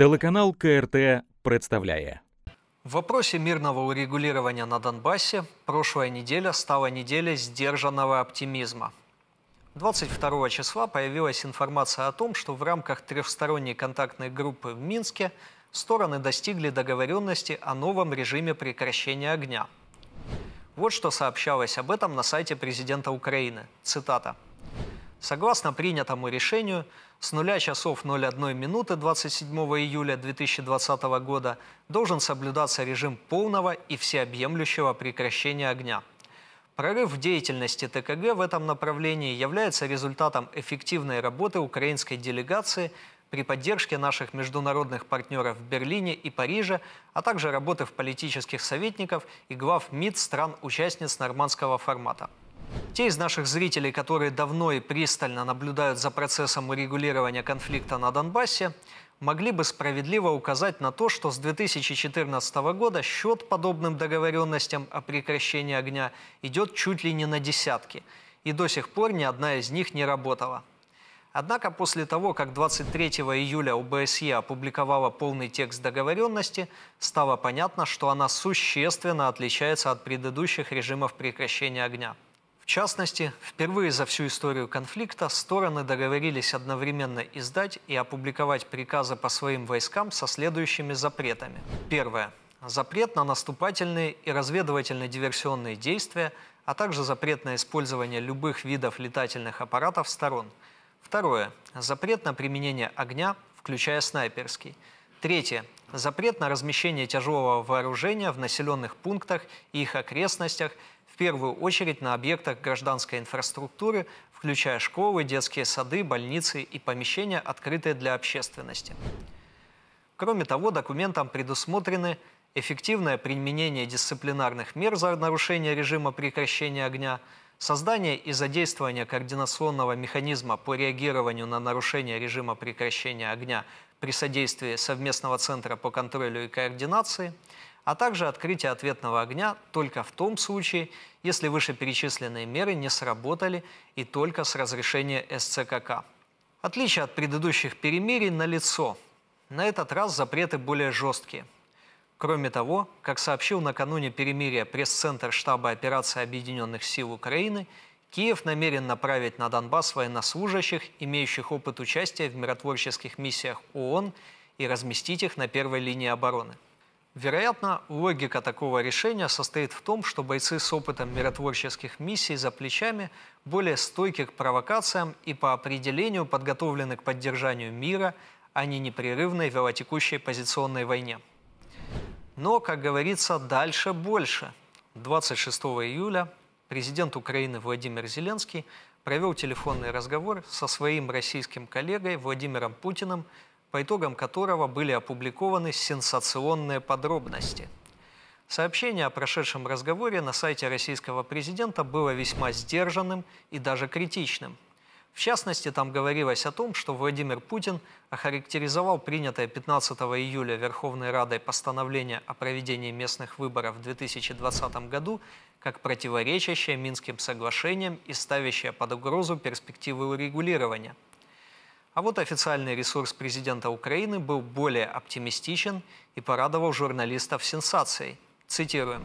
Телеканал КРТ представляет. В вопросе мирного урегулирования на Донбассе прошлая неделя стала неделей сдержанного оптимизма. 22 числа появилась информация о том, что в рамках трехсторонней контактной группы в Минске стороны достигли договоренности о новом режиме прекращения огня. Вот что сообщалось об этом на сайте президента Украины. Цитата. Согласно принятому решению, с 0 часов 01 минуты 27 июля 2020 года должен соблюдаться режим полного и всеобъемлющего прекращения огня. Прорыв в деятельности ТКГ в этом направлении является результатом эффективной работы украинской делегации при поддержке наших международных партнеров в Берлине и Париже, а также работы в политических советников и глав МИД стран-участниц нормандского формата. Те из наших зрителей, которые давно и пристально наблюдают за процессом урегулирования конфликта на Донбассе, могли бы справедливо указать на то, что с 2014 года счет подобным договоренностям о прекращении огня идет чуть ли не на десятки, и до сих пор ни одна из них не работала. Однако после того, как 23 июля ОБСЕ опубликовала полный текст договоренности, стало понятно, что она существенно отличается от предыдущих режимов прекращения огня. В частности, впервые за всю историю конфликта стороны договорились одновременно издать и опубликовать приказы по своим войскам со следующими запретами. Первое. Запрет на наступательные и разведывательно-диверсионные действия, а также запрет на использование любых видов летательных аппаратов сторон. Второе. Запрет на применение огня, включая снайперский. Третье. Запрет на размещение тяжелого вооружения в населенных пунктах и их окрестностях – первую очередь на объектах гражданской инфраструктуры, включая школы, детские сады, больницы и помещения, открытые для общественности. Кроме того, документом предусмотрены эффективное применение дисциплинарных мер за нарушение режима прекращения огня, создание и задействование координационного механизма по реагированию на нарушение режима прекращения огня при содействии Совместного центра по контролю и координации – а также открытие ответного огня только в том случае, если вышеперечисленные меры не сработали и только с разрешения СЦКК. Отличие от предыдущих перемирий налицо. На этот раз запреты более жесткие. Кроме того, как сообщил накануне перемирия пресс-центр штаба операции Объединенных сил Украины, Киев намерен направить на Донбасс военнослужащих, имеющих опыт участия в миротворческих миссиях ООН, и разместить их на первой линии обороны. Вероятно, логика такого решения состоит в том, что бойцы с опытом миротворческих миссий за плечами более стойки к провокациям и по определению подготовлены к поддержанию мира, а не непрерывной велотекущей позиционной войне. Но, как говорится, дальше больше. 26 июля президент Украины Владимир Зеленский провел телефонный разговор со своим российским коллегой Владимиром Путиным – по итогам которого были опубликованы сенсационные подробности. Сообщение о прошедшем разговоре на сайте российского президента было весьма сдержанным и даже критичным. В частности, там говорилось о том, что Владимир Путин охарактеризовал принятое 15 июля Верховной Радой постановление о проведении местных выборов в 2020 году как противоречащее Минским соглашениям и ставящее под угрозу перспективы урегулирования – а вот официальный ресурс президента Украины был более оптимистичен и порадовал журналистов сенсацией. Цитируем.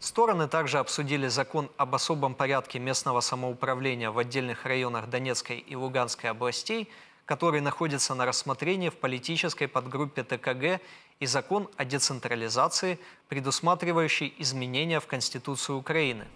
Стороны также обсудили закон об особом порядке местного самоуправления в отдельных районах Донецкой и Луганской областей, который находится на рассмотрении в политической подгруппе ТКГ, и закон о децентрализации, предусматривающий изменения в Конституцию Украины.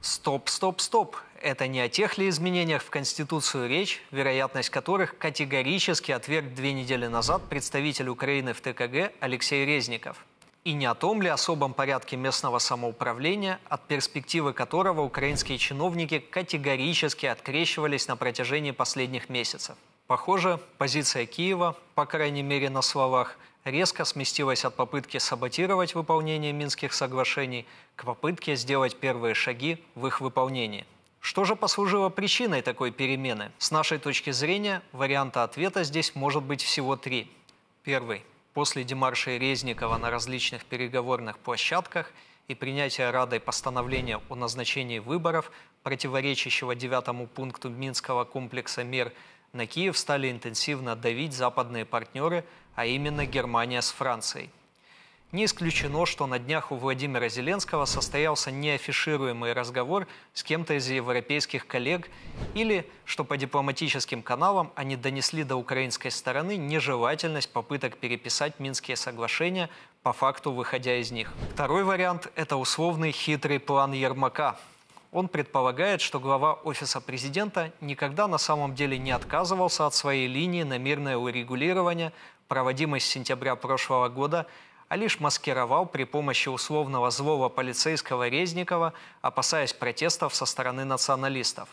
Стоп, стоп, стоп. Это не о тех ли изменениях в Конституцию речь, вероятность которых категорически отверг две недели назад представитель Украины в ТКГ Алексей Резников. И не о том ли особом порядке местного самоуправления, от перспективы которого украинские чиновники категорически открещивались на протяжении последних месяцев. Похоже, позиция Киева, по крайней мере на словах – резко сместилась от попытки саботировать выполнение Минских соглашений к попытке сделать первые шаги в их выполнении. Что же послужило причиной такой перемены? С нашей точки зрения, варианта ответа здесь может быть всего три. Первый. После демаршей Резникова на различных переговорных площадках и принятия Радой постановления о назначении выборов, противоречащего девятому пункту Минского комплекса мер, на Киев стали интенсивно давить западные партнеры, а именно Германия с Францией. Не исключено, что на днях у Владимира Зеленского состоялся неафишируемый разговор с кем-то из европейских коллег или что по дипломатическим каналам они донесли до украинской стороны нежелательность попыток переписать Минские соглашения, по факту выходя из них. Второй вариант – это условный хитрый план Ермака. Он предполагает, что глава Офиса президента никогда на самом деле не отказывался от своей линии на мирное урегулирование, проводимый с сентября прошлого года, а лишь маскировал при помощи условного злого полицейского Резникова, опасаясь протестов со стороны националистов.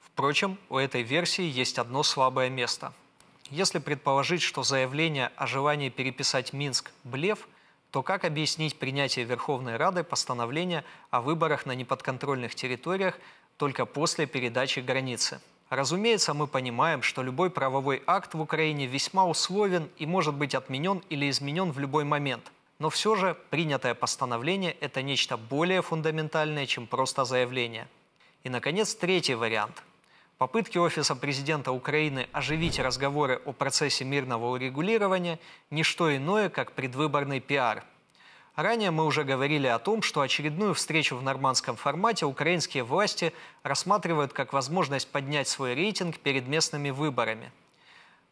Впрочем, у этой версии есть одно слабое место. Если предположить, что заявление о желании переписать Минск – блеф, то как объяснить принятие Верховной Рады постановления о выборах на неподконтрольных территориях только после передачи границы? Разумеется, мы понимаем, что любой правовой акт в Украине весьма условен и может быть отменен или изменен в любой момент. Но все же принятое постановление – это нечто более фундаментальное, чем просто заявление. И, наконец, третий вариант. Попытки Офиса президента Украины оживить разговоры о процессе мирного урегулирования – ничто иное, как предвыборный пиар – Ранее мы уже говорили о том, что очередную встречу в нормандском формате украинские власти рассматривают как возможность поднять свой рейтинг перед местными выборами.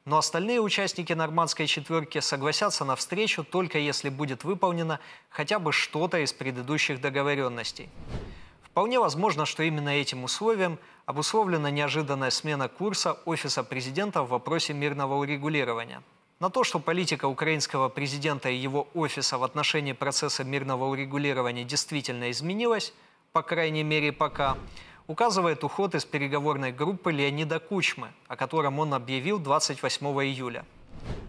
Но остальные участники нормандской четверки согласятся на встречу только если будет выполнено хотя бы что-то из предыдущих договоренностей. Вполне возможно, что именно этим условием обусловлена неожиданная смена курса Офиса президента в вопросе мирного урегулирования – на то, что политика украинского президента и его офиса в отношении процесса мирного урегулирования действительно изменилась, по крайней мере пока, указывает уход из переговорной группы Леонида Кучмы, о котором он объявил 28 июля.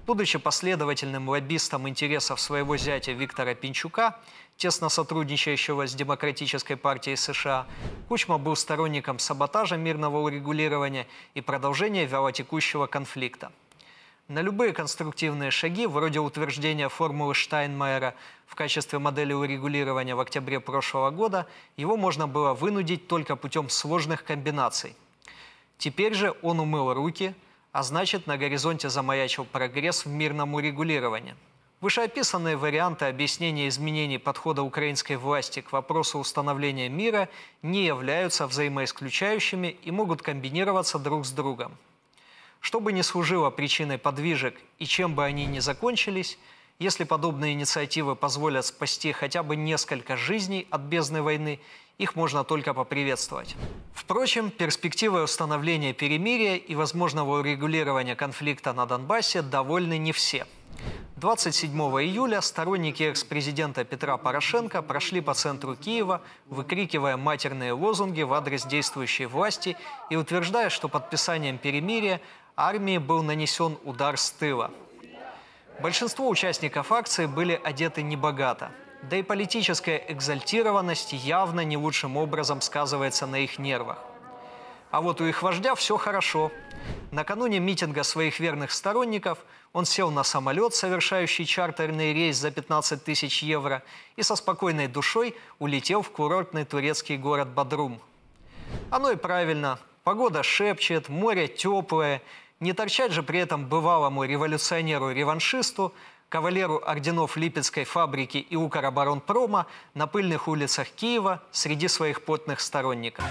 Будучи последовательным лоббистом интересов своего зятя Виктора Пинчука, тесно сотрудничающего с Демократической партией США, Кучма был сторонником саботажа мирного урегулирования и продолжения вялотекущего конфликта – на любые конструктивные шаги, вроде утверждения формулы Штайнмайера в качестве модели урегулирования в октябре прошлого года, его можно было вынудить только путем сложных комбинаций. Теперь же он умыл руки, а значит на горизонте замаячил прогресс в мирном урегулировании. Вышеописанные варианты объяснения изменений подхода украинской власти к вопросу установления мира не являются взаимоисключающими и могут комбинироваться друг с другом. Что бы ни служило причиной подвижек и чем бы они ни закончились, если подобные инициативы позволят спасти хотя бы несколько жизней от бездны войны, их можно только поприветствовать. Впрочем, перспективы установления перемирия и возможного урегулирования конфликта на Донбассе довольны не все. 27 июля сторонники экс-президента Петра Порошенко прошли по центру Киева, выкрикивая матерные лозунги в адрес действующей власти и утверждая, что подписанием перемирия армии был нанесен удар с тыла. Большинство участников акции были одеты небогато. Да и политическая экзальтированность явно не лучшим образом сказывается на их нервах. А вот у их вождя все хорошо. Накануне митинга своих верных сторонников он сел на самолет, совершающий чартерный рейс за 15 тысяч евро, и со спокойной душой улетел в курортный турецкий город Бадрум. Оно и правильно. Погода шепчет, море теплое, не торчать же при этом бывалому революционеру-реваншисту, кавалеру орденов Липецкой фабрики и Укроборонпрома на пыльных улицах Киева среди своих потных сторонников.